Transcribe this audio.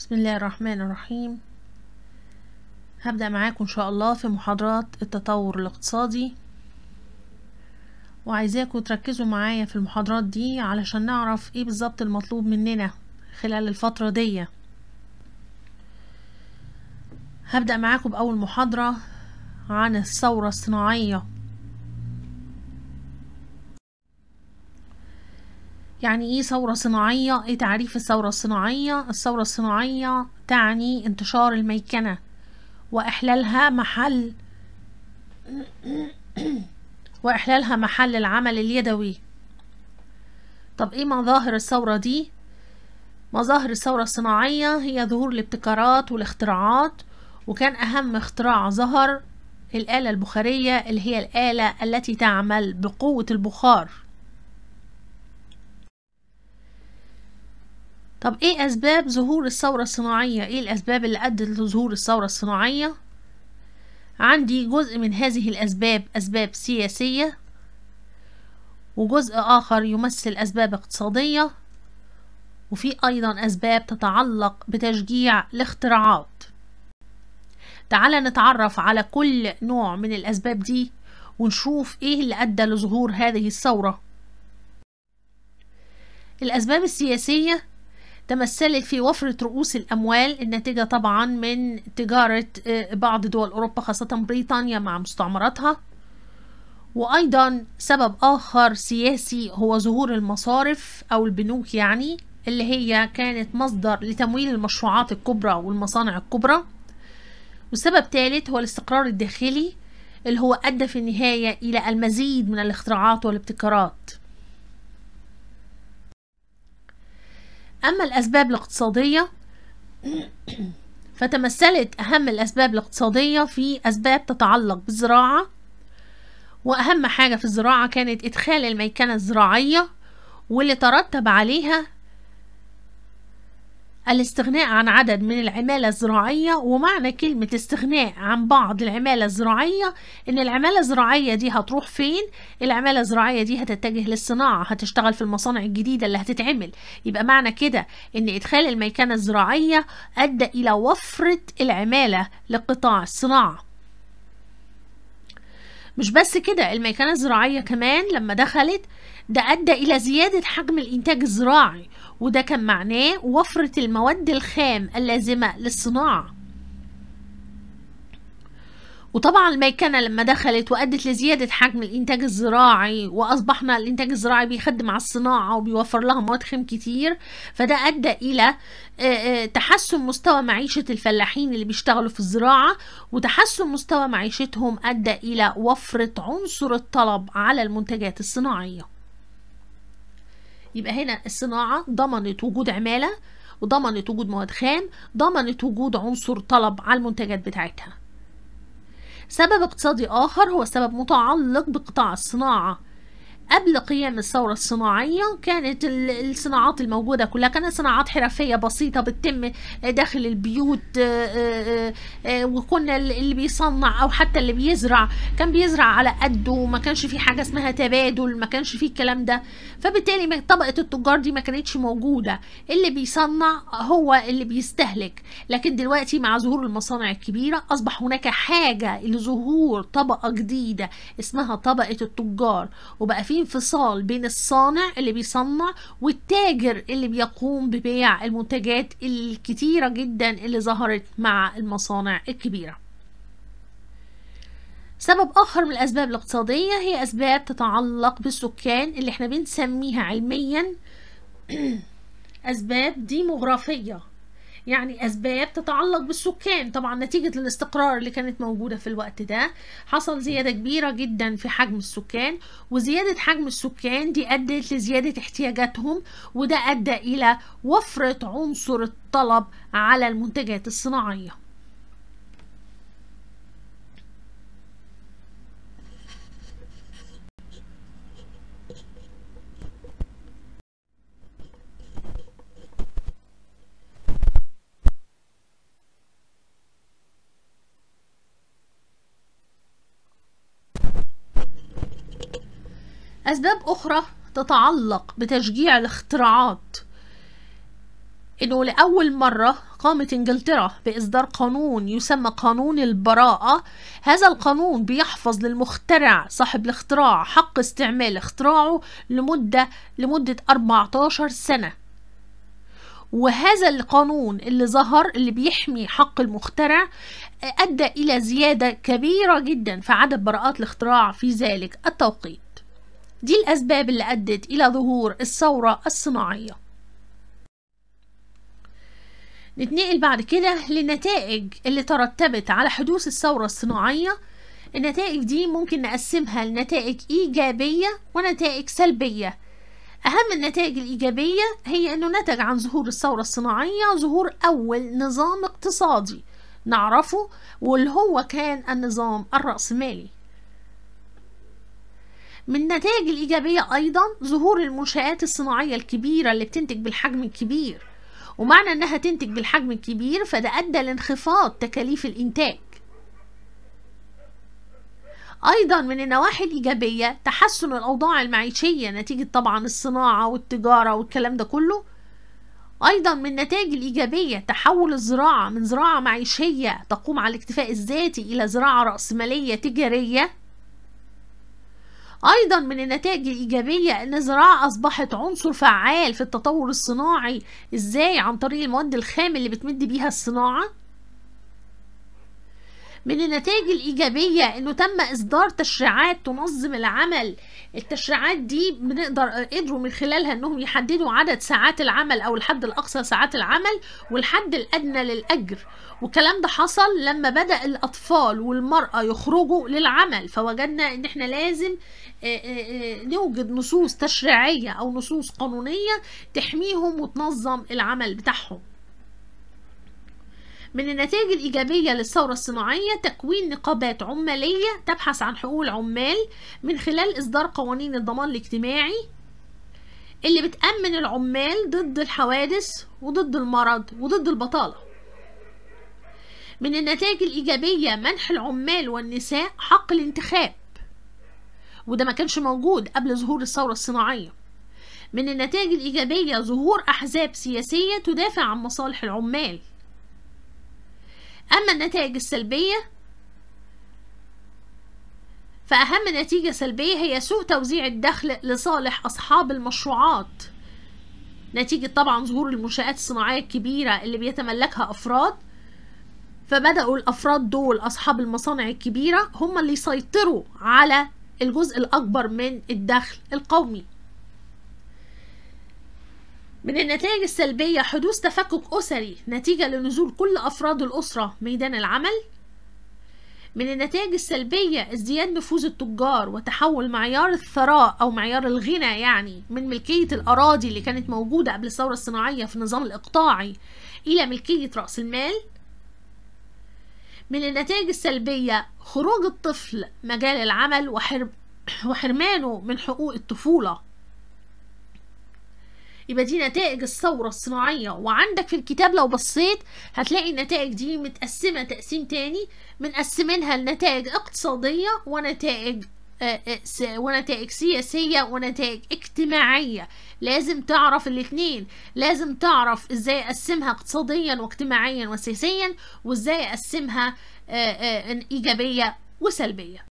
بسم الله الرحمن الرحيم هبدأ معاكم إن شاء الله في محاضرات التطور الاقتصادي وعايزاكم تركزوا معايا في المحاضرات دي علشان نعرف ايه بالظبط المطلوب مننا خلال الفترة دي هبدأ معاكم بأول محاضرة عن الثورة الصناعية يعني ايه ثورة صناعية ايه تعريف الثورة الصناعية الثورة الصناعية تعني انتشار الميكنة واحلالها محل واحلالها محل العمل اليدوي طب ايه مظاهر الثورة دي مظاهر الثورة الصناعية هي ظهور الابتكارات والاختراعات وكان أهم اختراع ظهر الآلة البخارية اللي هي الآلة التي تعمل بقوة البخار طب ايه اسباب ظهور الثورة الصناعية ايه الاسباب اللي ادت لظهور الثورة الصناعية عندي جزء من هذه الاسباب اسباب سياسية وجزء اخر يمثل اسباب اقتصادية وفي ايضا اسباب تتعلق بتشجيع الاختراعات تعال نتعرف على كل نوع من الاسباب دي ونشوف ايه اللي ادى لظهور هذه الثورة الاسباب السياسية تمثلت في وفرة رؤوس الأموال الناتجة طبعا من تجارة آه، بعض دول أوروبا خاصة بريطانيا مع مستعمراتها وأيضا سبب آخر سياسي هو ظهور المصارف أو البنوك يعني اللي هي كانت مصدر لتمويل المشروعات الكبرى والمصانع الكبرى والسبب الثالث هو الاستقرار الداخلي اللي هو أدى في النهاية إلى المزيد من الاختراعات والابتكارات أما الأسباب الاقتصادية فتمثلت أهم الأسباب الاقتصادية في أسباب تتعلق بالزراعة وأهم حاجة في الزراعة كانت إدخال الميكنة الزراعية واللي ترتب عليها الاستغناء عن عدد من العمالة الزراعية ومعنى كلمة استغناء عن بعض العمالة الزراعية ان العمالة الزراعية دي هتروح فين العمالة الزراعية دي هتتجه للصناعة هتشتغل في المصانع الجديدة اللي هتتعمل يبقى معنى كده ان ادخال الميكانة الزراعية ادى الى وفرة العمالة لقطاع الصناعة مش بس كده الميكانة الزراعية كمان لما دخلت ده أدى إلى زيادة حجم الإنتاج الزراعي وده كان معناه وفرة المواد الخام اللازمة للصناعة وطبعا الميكنة لما دخلت وأدت لزيادة حجم الإنتاج الزراعي وأصبحنا الإنتاج الزراعي بيخدم على الصناعة وبيوفر لها مواد خام كتير فده أدى إلى تحسن مستوى معيشة الفلاحين اللي بيشتغلوا في الزراعة وتحسن مستوى معيشتهم أدى إلى وفرة عنصر الطلب على المنتجات الصناعية يبقى هنا الصناعة ضمنت وجود عمالة وضمنت وجود مواد خام ضمنت وجود عنصر طلب على المنتجات بتاعتها سبب اقتصادي آخر هو سبب متعلق بقطاع الصناعة قبل قيام الثورة الصناعية كانت الصناعات الموجودة كلها كانت صناعات حرفية بسيطة بتتم داخل البيوت آه، آه، آه، وكنا اللي بيصنع أو حتى اللي بيزرع كان بيزرع على قده وما كانش في حاجة اسمها تبادل ما كانش في الكلام ده فبالتالي طبقة التجار دي ما كانتش موجودة اللي بيصنع هو اللي بيستهلك لكن دلوقتي مع ظهور المصانع الكبيرة أصبح هناك حاجة لظهور طبقة جديدة اسمها طبقة التجار وبقى في انفصال بين الصانع اللي بيصنع والتاجر اللي بيقوم ببيع المنتجات الكتيرة جدا اللي ظهرت مع المصانع الكبيرة سبب آخر من الأسباب الاقتصادية هي أسباب تتعلق بالسكان اللي احنا بنسميها علميا أسباب ديموغرافية يعني أسباب تتعلق بالسكان طبعا نتيجة الاستقرار اللي كانت موجودة في الوقت ده حصل زيادة كبيرة جدا في حجم السكان وزيادة حجم السكان دي أدت لزيادة احتياجاتهم وده أدى إلى وفرة عنصر الطلب على المنتجات الصناعية أسباب أخرى تتعلق بتشجيع الاختراعات انه لاول مره قامت انجلترا باصدار قانون يسمى قانون البراءه هذا القانون بيحفظ للمخترع صاحب الاختراع حق استعمال اختراعه لمده لمده 14 سنه وهذا القانون اللي ظهر اللي بيحمي حق المخترع ادى الى زياده كبيره جدا في عدد براءات الاختراع في ذلك التوقيت دي الأسباب اللي أدت إلى ظهور الثورة الصناعية نتنقل بعد كده للنتائج اللي ترتبت على حدوث الثورة الصناعية النتائج دي ممكن نقسمها لنتائج إيجابية ونتائج سلبية أهم النتائج الإيجابية هي أنه نتج عن ظهور الثورة الصناعية ظهور أول نظام اقتصادي نعرفه واللي هو كان النظام الرأسمالي من النتائج الإيجابية أيضا ظهور المنشآت الصناعية الكبيرة اللي بتنتج بالحجم الكبير ومعنى أنها تنتج بالحجم الكبير فده أدى لانخفاض تكاليف الإنتاج أيضا من النواحي الإيجابية تحسن الأوضاع المعيشية نتيجة طبعا الصناعة والتجارة والكلام ده كله أيضا من النتائج الإيجابية تحول الزراعة من زراعة معيشية تقوم على الاكتفاء الذاتي إلى زراعة رأسمالية تجارية أيضا من النتائج الإيجابية أن الزراعة أصبحت عنصر فعال في التطور الصناعي إزاي عن طريق المواد الخام اللي بتمد بيها الصناعة من النتائج الإيجابية إنه تم إصدار تشريعات تنظم العمل التشريعات دي بنقدر قدروا من خلالها إنهم يحددوا عدد ساعات العمل أو الحد الأقصى ساعات العمل والحد الأدنى للأجر والكلام ده حصل لما بدأ الأطفال والمرأة يخرجوا للعمل فوجدنا إن إحنا لازم آه، آه، آه، نوجد نصوص تشريعية أو نصوص قانونية تحميهم وتنظم العمل بتاعهم من النتائج الإيجابية للثورة الصناعية تكوين نقابات عمالية تبحث عن حقوق العمال من خلال إصدار قوانين الضمان الاجتماعي اللي بتأمن العمال ضد الحوادث وضد المرض وضد البطالة من النتائج الإيجابية منح العمال والنساء حق الانتخاب وده ما كانش موجود قبل ظهور الثورة الصناعية من النتائج الإيجابية ظهور أحزاب سياسية تدافع عن مصالح العمال أما النتائج السلبية فأهم نتيجة سلبية هي سوء توزيع الدخل لصالح أصحاب المشروعات نتيجة طبعا ظهور المنشآت الصناعية الكبيرة اللي بيتملكها أفراد فبدأوا الأفراد دول أصحاب المصانع الكبيرة هم اللي يسيطروا على الجزء الأكبر من الدخل القومي من النتائج السلبية حدوث تفكك أسري نتيجة لنزول كل أفراد الأسرة ميدان العمل من النتائج السلبية ازدياد نفوذ التجار وتحول معيار الثراء أو معيار الغنى يعني من ملكية الأراضي اللي كانت موجودة قبل الثورة الصناعية في النظام الإقطاعي إلى ملكية رأس المال من النتائج السلبية خروج الطفل مجال العمل وحرمانه من حقوق الطفولة يبقى دي نتائج الثورة الصناعية وعندك في الكتاب لو بصيت هتلاقي النتائج دي متقسمة تقسيم تاني منقسمينها لنتائج اقتصادية ونتائج آه، آه، ونتائج سياسية ونتائج اجتماعية لازم تعرف الاتنين لازم تعرف ازاي اقسمها اقتصاديا واجتماعيا وسياسيا وازاي اقسمها آه، ايجابية وسلبية